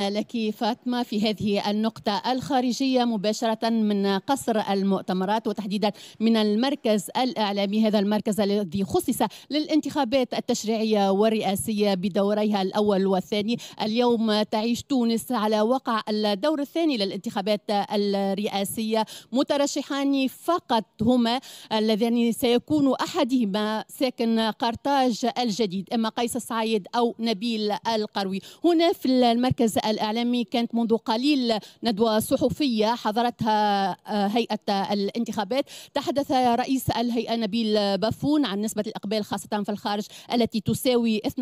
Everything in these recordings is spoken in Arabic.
لك فاطمة في هذه النقطة الخارجية مباشرة من قصر المؤتمرات وتحديدا من المركز الإعلامي هذا المركز الذي خصص للانتخابات التشريعية والرئاسية بدوريها الأول والثاني اليوم تعيش تونس على وقع الدور الثاني للانتخابات الرئاسية مترشحان فقط هما اللذان سيكون أحدهما ساكن قرطاج الجديد إما قيس السعيد أو نبيل القروي هنا في المركز الإعلامي كانت منذ قليل ندوة صحفية حضرتها آه، هيئة الانتخابات تحدث رئيس الهيئة نبيل بافون عن نسبة الإقبال خاصة في الخارج التي تساوي 12.13%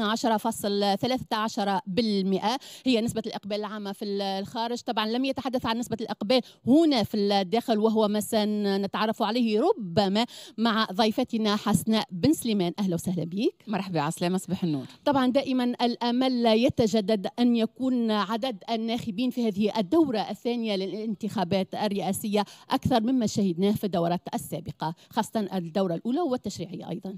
هي نسبة الإقبال العامة في الخارج طبعا لم يتحدث عن نسبة الإقبال هنا في الداخل وهو ما سنتعرف عليه ربما مع ضيفتنا حسناء بن سليمان أهلا وسهلا بك مرحبا عسلامة صباح النور طبعا دائما الأمل يتجدد أن يكون عدد الناخبين في هذه الدورة الثانية للانتخابات الرئاسية أكثر مما شهدناه في الدورات السابقة خاصة الدورة الأولى والتشريعية أيضا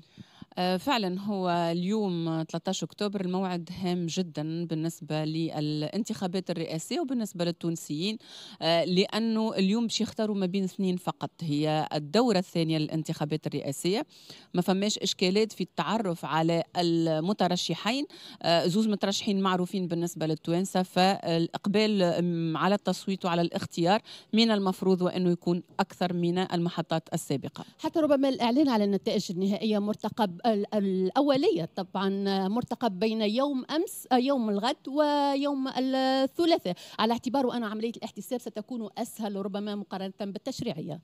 آه، فعلا هو اليوم 13 اكتوبر الموعد هام جدا بالنسبه للانتخابات الرئاسيه وبالنسبه للتونسيين آه، لانه اليوم باش يختاروا ما بين اثنين فقط هي الدوره الثانيه للانتخابات الرئاسيه ما فماش اشكالات في التعرف على المترشحين آه، زوز مترشحين معروفين بالنسبه للتوانسه فالاقبال على التصويت وعلى الاختيار من المفروض وانه يكون اكثر من المحطات السابقه حتى ربما الاعلان على النتائج النهائيه مرتقب الأولية طبعا مرتقب بين يوم أمس يوم الغد ويوم الثلاثاء على اعتبار أن عملية الاحتساب ستكون أسهل ربما مقارنة بالتشريعية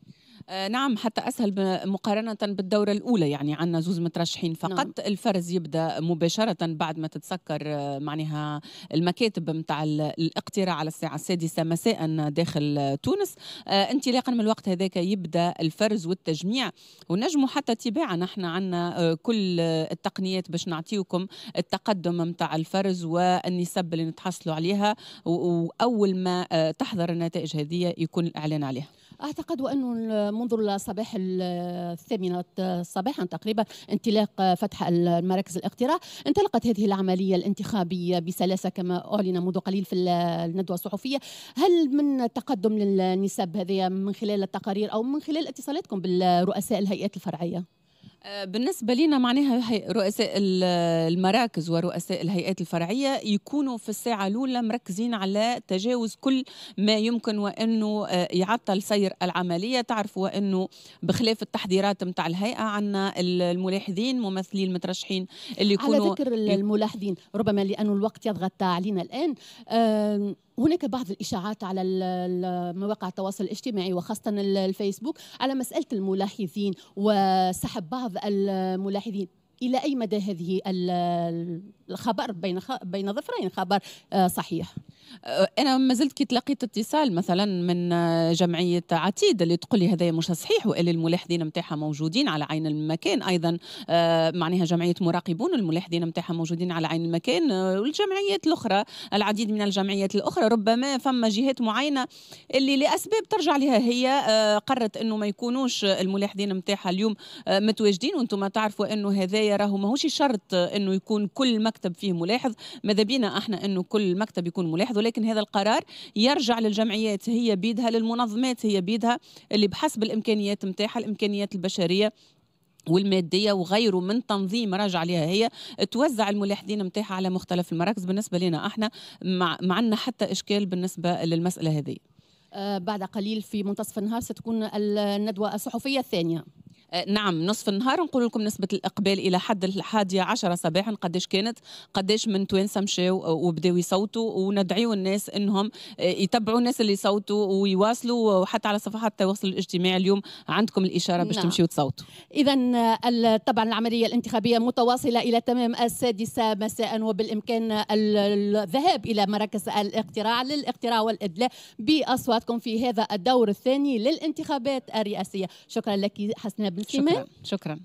آه، نعم حتى اسهل مقارنه بالدوره الاولى يعني عندنا زوز مترشحين فقط نعم. الفرز يبدا مباشره بعد ما تتسكر آه، معناها المكاتب نتاع الاقتراع على الساعه السادسه مساء داخل تونس آه، انطلاقا من الوقت هذاك يبدا الفرز والتجميع ونجموا حتى تباعا نحن عندنا كل التقنيات باش نعطيكم التقدم نتاع الفرز والنسب اللي نتحصلوا عليها واول ما تحضر النتائج هذه يكون الاعلان عليها أعتقد أنه منذ الصباح الثامنة صباحا تقريبا انطلاق فتح المراكز الاقتراع انطلقت هذه العملية الانتخابية بسلاسة كما أعلن منذ قليل في الندوة الصحفية هل من تقدم للنسب هذه من خلال التقارير أو من خلال اتصالاتكم بالرؤساء الهيئات الفرعية؟ آه، بالنسبة لنا معناها رؤساء المراكز ورؤساء الهيئات الفرعية يكونوا في الساعة الأولى مركزين على تجاوز كل ما يمكن وأنه آه، يعطل سير العملية تعرفوا أنه بخلاف التحضيرات متاع الهيئة عنا الملاحظين ممثلي المترشحين اللي يكونوا على ذكر الملاحظين ربما لأن الوقت يضغط علينا الآن هناك بعض الاشاعات على مواقع التواصل الاجتماعي وخاصه الفيسبوك على مساله الملاحظين وسحب بعض بعض الملاحظين الى اي مدى هذه الخبر بين بين ظفرين خبر آه، صحيح أه، انا ما زلت كي تلاقيت اتصال مثلا من آه، جمعيه عتيد اللي تقول لي هذا مش صحيح واللي الملاحظين نتاعها موجودين على عين المكان ايضا أه، معناها جمعيه مراقبون الملاحظين نتاعها موجودين على عين المكان والجمعيات الاخرى العديد من الجمعيات الاخرى ربما فما جهات معينه اللي لاسباب ترجع لها هي قررت انه ما يكونوش الملاحظين نتاعها اليوم متواجدين وانتم تعرفوا انه هذايا راهو ماهوش شرط انه يكون كل مكتب فيه ملاحظ ماذا بينا احنا انه كل مكتب يكون ملاحظ ولكن هذا القرار يرجع للجمعيات هي بيدها للمنظمات هي بيدها اللي بحسب الامكانيات نتاعها الامكانيات البشريه والماديه وغيره من تنظيم راجع عليها هي توزع الملاحدين نتاعها على مختلف المراكز بالنسبه لنا احنا ما عندنا حتى اشكال بالنسبه للمساله هذه آه، بعد قليل في منتصف النهار ستكون الندوه الصحفيه الثانيه نعم نصف النهار نقول لكم نسبة الإقبال إلى حد الحادية عشرة صباحا قداش كانت قداش من توانسة مشاو وبداو يصوتوا وندعيو الناس أنهم يتبعوا الناس اللي صوتوا ويواصلوا وحتى على صفحات التواصل الاجتماعي اليوم عندكم الإشارة باش نعم. تمشيوا تصوتوا إذا طبعا العملية الانتخابية متواصلة إلى تمام السادسة مساء وبالإمكان الذهاب إلى مراكز الاقتراع للاقتراع والإدلاء بأصواتكم في هذا الدور الثاني للانتخابات الرئاسية شكرا لك حسنا بن شكرا شكرا